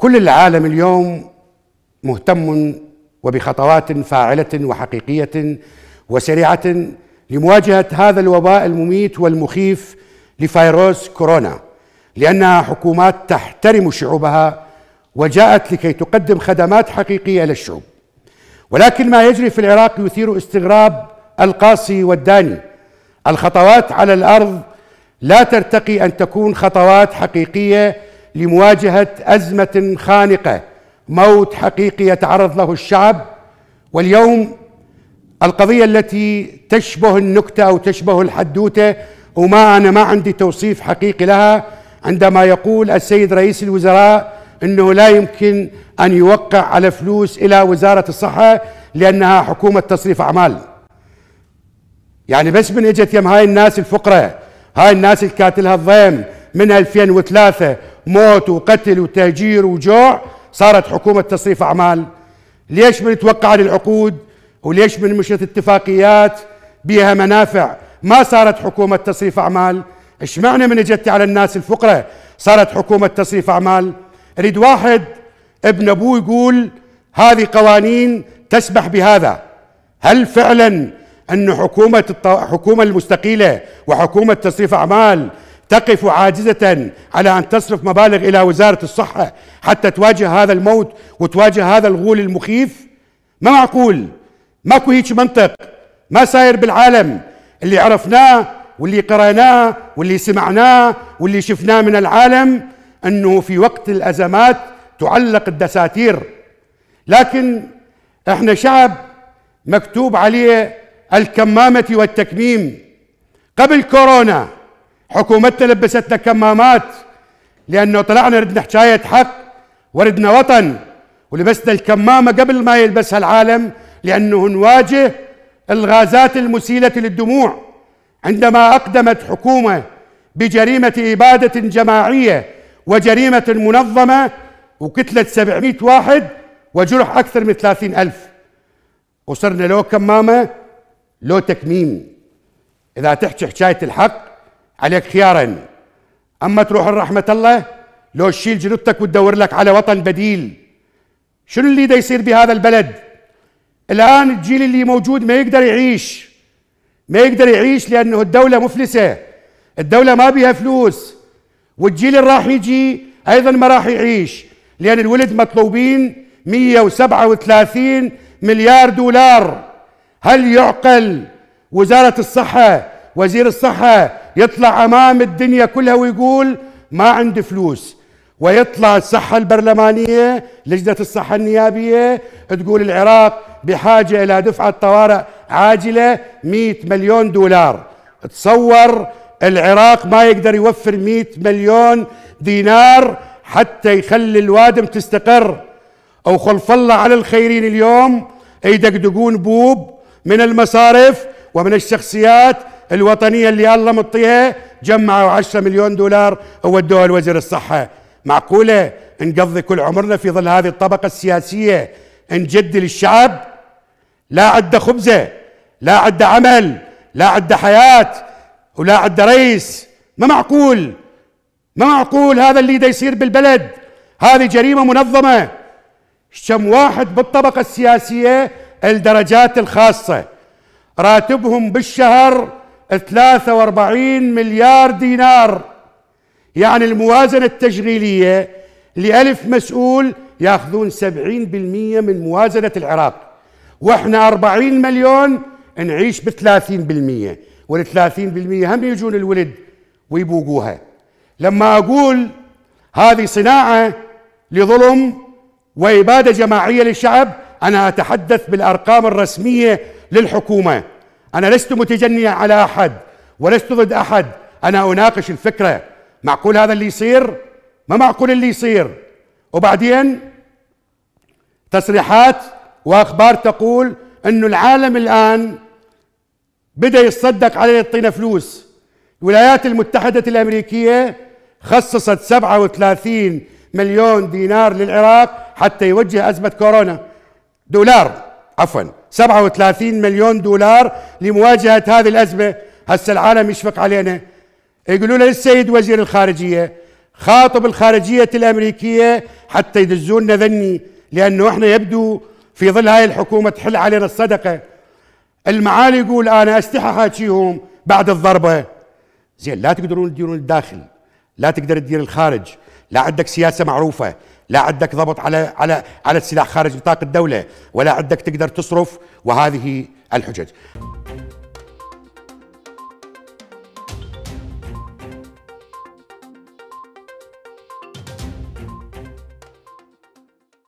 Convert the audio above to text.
كل العالم اليوم مهتم وبخطوات فاعله وحقيقيه وسريعه لمواجهه هذا الوباء المميت والمخيف لفيروس كورونا لانها حكومات تحترم شعوبها وجاءت لكي تقدم خدمات حقيقيه للشعوب ولكن ما يجري في العراق يثير استغراب القاصي والداني الخطوات على الارض لا ترتقي ان تكون خطوات حقيقيه لمواجهه ازمه خانقه موت حقيقي يتعرض له الشعب واليوم القضيه التي تشبه النكته او تشبه الحدوته وما انا ما عندي توصيف حقيقي لها عندما يقول السيد رئيس الوزراء انه لا يمكن ان يوقع على فلوس الى وزاره الصحه لانها حكومه تصريف اعمال. يعني بس من اجت يم هاي الناس الفقرة هاي الناس الكاتلها الضيم من 2003 موت وقتل وتهجير وجوع صارت حكومة تصريف أعمال ليش من توقع للعقود وليش من مشت اتفاقيات بها منافع ما صارت حكومة تصريف أعمال ايش معنى من اجت على الناس الفقرة صارت حكومة تصريف أعمال اريد واحد ابن أبوه يقول هذه قوانين تسمح بهذا هل فعلا أن حكومة الط... حكومة المستقيلة وحكومة تصريف أعمال تقف عاجزة على أن تصرف مبالغ إلى وزارة الصحة حتى تواجه هذا الموت وتواجه هذا الغول المخيف ما معقول ماكو هيك منطق ما ساير بالعالم اللي عرفناه واللي قرأناه واللي سمعناه واللي شفناه من العالم أنه في وقت الأزمات تعلق الدساتير لكن احنا شعب مكتوب عليه الكمامة والتكميم قبل كورونا حكومتنا لبستنا كمامات لانه طلعنا ردنا حكايه حق وردنا وطن ولبسنا الكمامه قبل ما يلبسها العالم لانه نواجه الغازات المسيله للدموع عندما اقدمت حكومه بجريمه اباده جماعيه وجريمه منظمه وقتلت 700 واحد وجرح اكثر من 30 الف وصرنا لو كمامه لو تكميم اذا تحكي حكايه الحق عليك خيارا اما تروح لرحمه الله لو تشيل جنودك وتدور لك على وطن بديل شنو اللي دا يصير بهذا البلد الان الجيل اللي موجود ما يقدر يعيش ما يقدر يعيش لانه الدوله مفلسه الدوله ما بيها فلوس والجيل اللي راح يجي ايضا ما راح يعيش لان الولد مطلوبين 137 مليار دولار هل يعقل وزاره الصحه وزير الصحه يطلع امام الدنيا كلها ويقول ما عندي فلوس ويطلع الصحة البرلمانية لجنة الصحة النيابية تقول العراق بحاجة إلى دفعة طوارئ عاجلة 100 مليون دولار تصور العراق ما يقدر يوفر 100 مليون دينار حتى يخلي الوادم تستقر أو خلف الله على الخيرين اليوم يدقدقون بوب من المصارف ومن الشخصيات الوطنية اللي الله مطيها جمعوا 10 مليون دولار وودوها لوزير الصحة معقولة نقضي كل عمرنا في ظل هذه الطبقة السياسية نجد للشعب لا عنده خبزة لا عنده عمل لا عنده حياة ولا عنده رئيس ما معقول ما معقول هذا اللي دا يصير بالبلد هذه جريمة منظمة كم واحد بالطبقة السياسية الدرجات الخاصة راتبهم بالشهر 43 مليار دينار يعني الموازنة التشغيلية لألف مسؤول ياخذون 70% من موازنة العراق واحنا 40 مليون نعيش ب 30% وال 30% هم يجون الولد ويبوقوها لما أقول هذه صناعة لظلم وإبادة جماعية للشعب أنا أتحدث بالأرقام الرسمية للحكومة أنا لست متجنيا على أحد ولست ضد أحد أنا أناقش الفكرة معقول هذا اللي يصير ما معقول اللي يصير وبعدين تصريحات وأخبار تقول أنه العالم الآن بدأ يتصدق علينا يعطينا فلوس الولايات المتحدة الأمريكية خصصت 37 مليون دينار للعراق حتى يوجه أزمة كورونا دولار عفوا 37 مليون دولار لمواجهه هذه الازمه هسه العالم يشفق علينا يقولوا له للسيد وزير الخارجيه خاطب الخارجيه الامريكيه حتى يدزونا ذني لانه احنا يبدو في ظل هاي الحكومه تحل علينا الصدقه المعالي يقول انا استحى حاجيهم بعد الضربه زين لا تقدرون تديرون الداخل لا تقدر تدير الخارج لا عندك سياسه معروفه لا عندك ضبط على على على السلاح خارج نطاق الدوله ولا عندك تقدر تصرف وهذه الحجج